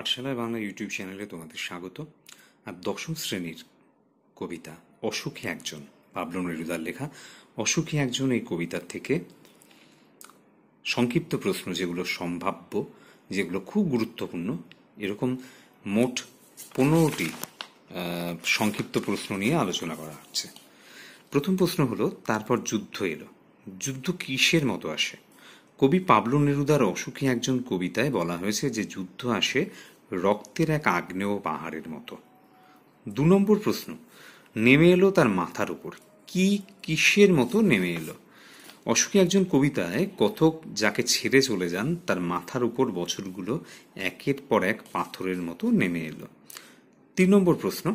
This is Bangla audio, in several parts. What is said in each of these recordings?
পাঠশালায় বাংলা ইউটিউব চ্যানেলে তোমাদের স্বাগত আর দশম শ্রেণীর কবিতা অসুখী একজন পাবলো নেরুদার লেখা অসুখী একজন এই কবিতার থেকে সংক্ষিপ্ত প্রশ্ন যেগুলো সম্ভাব্য যেগুলো খুব গুরুত্বপূর্ণ এরকম মোট পনেরোটি সংক্ষিপ্ত প্রশ্ন নিয়ে আলোচনা করা হচ্ছে প্রথম প্রশ্ন হলো তারপর যুদ্ধ এলো যুদ্ধ কিসের মতো আসে কবি পাবলো নেরুদার অসুখী একজন কবিতায় বলা হয়েছে যে যুদ্ধ আসে রক্তের এক আগ্নেয় পাহাড়ের মতো দু নম্বর প্রশ্ন নেমে এলো তার মাথার উপর কি কিসের মতো নেমে এলো অসুখী একজন কবিতায় কথক যাকে ছেড়ে চলে যান তার মাথার উপর বছরগুলো একের পর এক পাথরের মতো নেমে এলো তিন নম্বর প্রশ্ন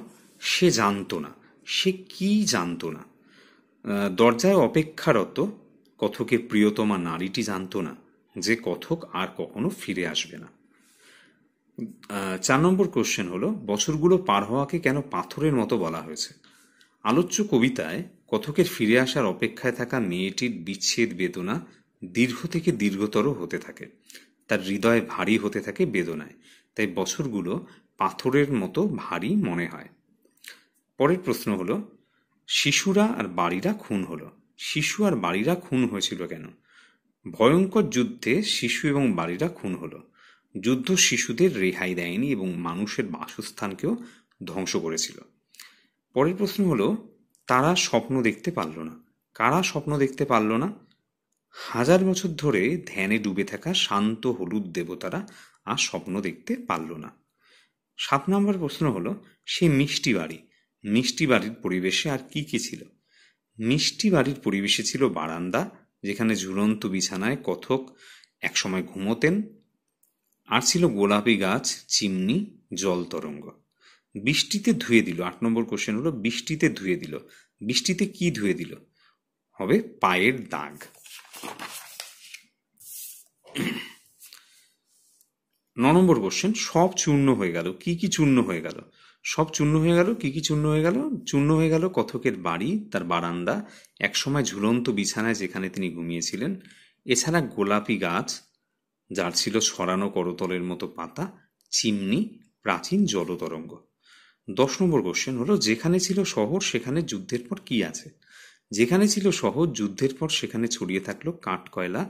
সে জানতো না সে কি জানতো না দরজায় অপেক্ষারত কথকের প্রিয়তমা নারীটি জানত না যে কথক আর কখনো ফিরে আসবে না চার নম্বর কোশ্চেন হলো বছরগুলো পার হওয়াকে কেন পাথরের মতো বলা হয়েছে আলোচ্য কবিতায় কথকের ফিরে আসার অপেক্ষায় থাকা মেয়েটির বিচ্ছেদ বেদনা দীর্ঘ থেকে দীর্ঘতর হতে থাকে তার হৃদয় ভারী হতে থাকে বেদনায় তাই বছরগুলো পাথরের মতো ভারী মনে হয় পরের প্রশ্ন হলো শিশুরা আর বাড়িরা খুন হলো শিশু আর বাড়িরা খুন হয়েছিল কেন ভয়ঙ্কর যুদ্ধে শিশু এবং বাড়িরা খুন হলো যুদ্ধ শিশুদের রেহাই দেয়নি এবং মানুষের বাসস্থানকেও ধ্বংস করেছিল পরের প্রশ্ন হলো তারা স্বপ্ন দেখতে পারল না কারা স্বপ্ন দেখতে পারল না হাজার বছর ধরে ধ্যানে ডুবে থাকা শান্ত হলুদ দেবতারা আর স্বপ্ন দেখতে পারল না সাত নম্বর প্রশ্ন হলো সে মিষ্টি বাড়ি মিষ্টি বাড়ির পরিবেশে আর কি কি ছিল মিষ্টি বাড়ির পরিবেশে ছিল বারান্দা যেখানে ঝুলন্ত বিছানায় কথক একসময় ঘুমোতেন আর ছিল গোলাপি গাছ চিমনি জল তরঙ্গ বৃষ্টিতে ধুয়ে দিল আট নম্বর কোশ্চেন হলো বৃষ্টিতে ধুয়ে দিল বৃষ্টিতে কি ধুয়ে দিল হবে পায়ের দাগ ন নম্বর কোশ্চেন সব চূর্ণ হয়ে গেল কি কি চূর্ণ হয়ে গেল সব চূর্ণ হয়ে গেল কি কি চূর্ণ হয়ে গেল চূর্ণ হয়ে গেল কথকের বাড়ি তার বারান্দা একসময় ঝুলন্ত বিছানায় যেখানে তিনি ঘুমিয়েছিলেন এছাড়া গোলাপি গাছ যার ছিল সরানো করতলের মতো পাতা চিমনি প্রাচীন জলতরঙ্গ দশ নম্বর কোশ্চেন হলো যেখানে ছিল শহর সেখানে যুদ্ধের পর কি আছে যেখানে ছিল শহর যুদ্ধের পর সেখানে ছড়িয়ে থাকলো কাঠ কয়লা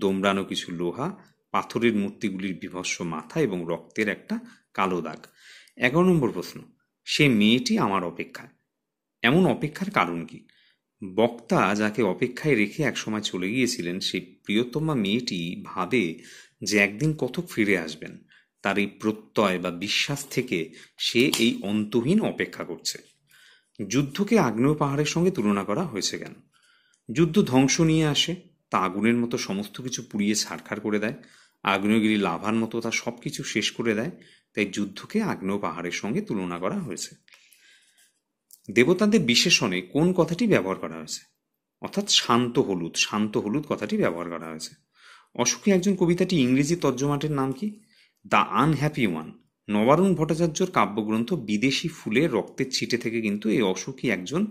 দোমড়ানো কিছু লোহা পাথরের মূর্তিগুলির বিভৎস মাথা এবং রক্তের একটা কালো দাগ এগারো নম্বর প্রশ্ন সে মেয়েটি আমার অপেক্ষা এমন অপেক্ষার কারণ কি বক্তা যাকে অপেক্ষায় রেখে একসময় চলে গিয়েছিলেন সেই প্রিয়তমা মেয়েটি ভাবে যে একদিন কত ফিরে আসবেন তার এই প্রত্যয় বা বিশ্বাস থেকে সে এই অন্তহীন অপেক্ষা করছে যুদ্ধকে আগ্নেয় পাহাড়ের সঙ্গে তুলনা করা হয়েছে কেন যুদ্ধ ধ্বংস নিয়ে আসে তা আগুনের মতো সমস্ত কিছু পুড়িয়ে ছাড়খাড় করে দেয় আগ্নেয়গিরি লাভার মতো তা সব কিছু শেষ করে দেয় তাই যুদ্ধকে আগ্নেয় পাহাড়ের সঙ্গে তুলনা করা হয়েছে দেবতাদের বিশেষণে কোন কথাটি ব্যবহার করা হয়েছে অর্থাৎ শান্ত হলুদ শান্ত হলুদ কথাটি ব্যবহার করা হয়েছে অসুখী একজন কবিতাটি ইংরেজি তর্জমাটির নাম কি দ্য আনহ্যাপি ওয়ান নবারুণ ভট্টাচার্যর কাব্যগ্রন্থ বিদেশি ফুলে রক্তের ছিটে থেকে কিন্তু এই অসুখী একজন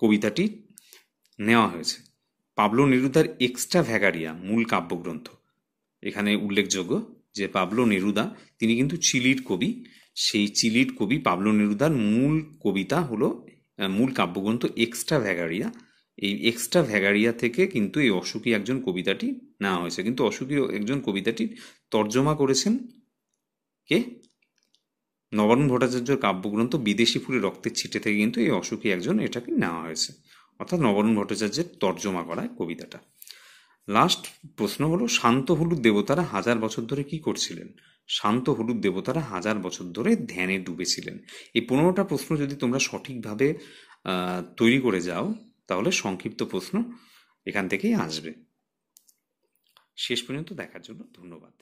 কবিতাটি নেওয়া হয়েছে পাবলো নেরুদার এক্সট্রা ভ্যাগারিয়া মূল কাব্যগ্রন্থ এখানে উল্লেখযোগ্য যে পাবলো নেরুদা তিনি কিন্তু চিলির কবি সেই চিলির কবি পাবলো নেরুদার মূল কবিতা হলো মূল কাব্যগ্রন্থ এক্সট্রা ভ্যাগারিয়া এই এক্সট্রা ভ্যাগারিয়া থেকে কিন্তু এই অসুখী একজন কবিতাটি নেওয়া হয়েছে কিন্তু অসুখী একজন কবিতাটির তর্জমা করেছেন কে নবরণ ভট্টাচার্যর কাব্যগ্রন্থ বিদেশি ফুলে রক্তের ছিটে থেকে কিন্তু এই অসুখী একজন এটাকে নেওয়া হয়েছে অর্থাৎ নবরণ ভট্টাচার্যের তর্জমা করায় কবিতাটা লাস্ট প্রশ্ন হলো শান্ত হলুদ দেবতারা হাজার বছর ধরে কি করছিলেন শান্ত হলুদ দেবতারা হাজার বছর ধরে ধ্যানে ডুবেছিলেন এই পনেরোটা প্রশ্ন যদি তোমরা সঠিকভাবে তৈরি করে যাও তাহলে সংক্ষিপ্ত প্রশ্ন এখান থেকেই আসবে শেষ পর্যন্ত দেখার জন্য ধন্যবাদ